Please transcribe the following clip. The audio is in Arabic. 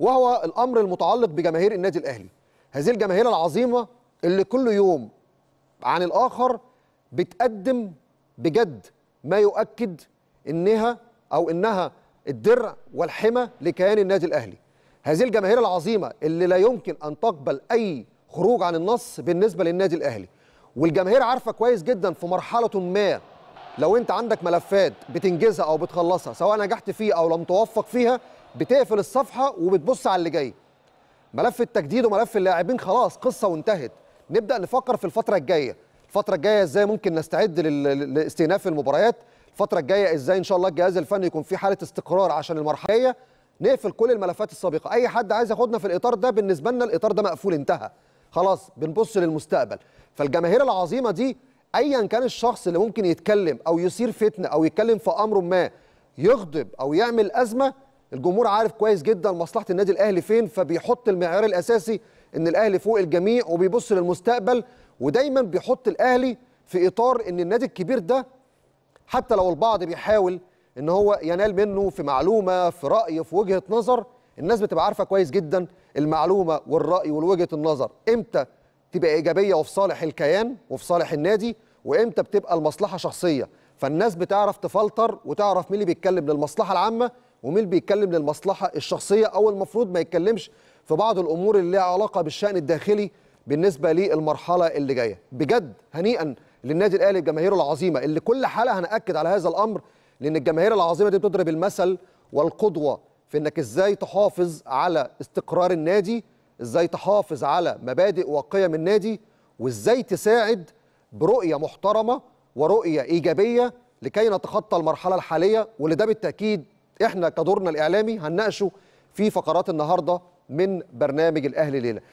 وهو الامر المتعلق بجماهير النادي الاهلي هذه الجماهير العظيمه اللي كل يوم عن الاخر بتقدم بجد ما يؤكد انها او انها الدرع والحمى لكيان النادي الاهلي هذه الجماهير العظيمه اللي لا يمكن ان تقبل اي خروج عن النص بالنسبه للنادي الاهلي والجماهير عارفه كويس جدا في مرحله ما لو انت عندك ملفات بتنجزها او بتخلصها سواء نجحت فيه او لم توفق فيها بتقفل الصفحه وبتبص على اللي جاي ملف التجديد وملف اللاعبين خلاص قصه وانتهت نبدا نفكر في الفتره الجايه الفتره الجايه ازاي ممكن نستعد لاستئناف المباريات الفتره الجايه ازاي ان شاء الله الجهاز الفني يكون في حاله استقرار عشان المرحله الجايه نقفل كل الملفات السابقه اي حد عايز ياخدنا في الاطار ده بالنسبه لنا الاطار ده مقفول انتهى خلاص بنبص للمستقبل فالجماهير العظيمه دي ايا كان الشخص اللي ممكن يتكلم او يثير فتنه او يتكلم في امر ما يغضب او يعمل ازمه الجمهور عارف كويس جدا مصلحه النادي الاهلي فين فبيحط المعيار الاساسي ان الاهلي فوق الجميع وبيبص للمستقبل ودايما بيحط الاهلي في اطار ان النادي الكبير ده حتى لو البعض بيحاول ان هو ينال منه في معلومه في راي في وجهه نظر الناس بتبقى عارفه كويس جدا المعلومه والراي والوجهه النظر امتى تبقى ايجابيه وفي صالح الكيان وفي صالح النادي وامتى بتبقى المصلحه شخصيه فالناس بتعرف تفلتر وتعرف مين اللي بيتكلم للمصلحه العامه ومين اللي بيتكلم للمصلحه الشخصيه او المفروض ما يتكلمش في بعض الامور اللي لها علاقه بالشان الداخلي بالنسبه للمرحله اللي جايه بجد هنيئا للنادي الاهلي الجماهير العظيمه اللي كل حلقه هناكد على هذا الامر لان الجماهير العظيمه دي بتضرب المثل والقدوه في انك ازاي تحافظ على استقرار النادي ازاي تحافظ على مبادئ وقيم النادي وازاي تساعد برؤيه محترمه ورؤيه ايجابيه لكي نتخطى المرحله الحاليه واللي ده بالتاكيد احنا كدورنا الاعلامي هنناقشه في فقرات النهارده من برنامج الاهلي ليله